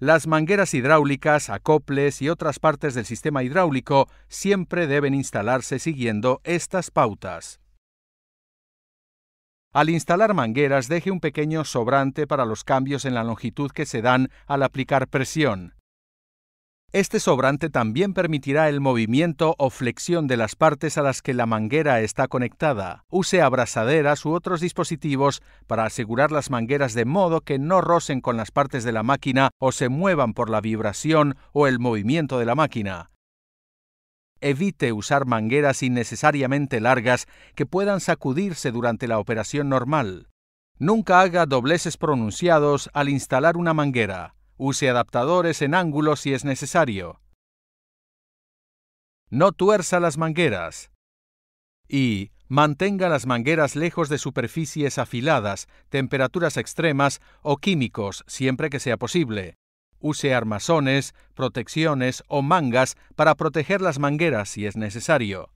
Las mangueras hidráulicas, acoples y otras partes del sistema hidráulico siempre deben instalarse siguiendo estas pautas. Al instalar mangueras, deje un pequeño sobrante para los cambios en la longitud que se dan al aplicar presión. Este sobrante también permitirá el movimiento o flexión de las partes a las que la manguera está conectada. Use abrazaderas u otros dispositivos para asegurar las mangueras de modo que no rocen con las partes de la máquina o se muevan por la vibración o el movimiento de la máquina. Evite usar mangueras innecesariamente largas que puedan sacudirse durante la operación normal. Nunca haga dobleces pronunciados al instalar una manguera. Use adaptadores en ángulo si es necesario. No tuerza las mangueras. Y mantenga las mangueras lejos de superficies afiladas, temperaturas extremas o químicos siempre que sea posible. Use armazones, protecciones o mangas para proteger las mangueras si es necesario.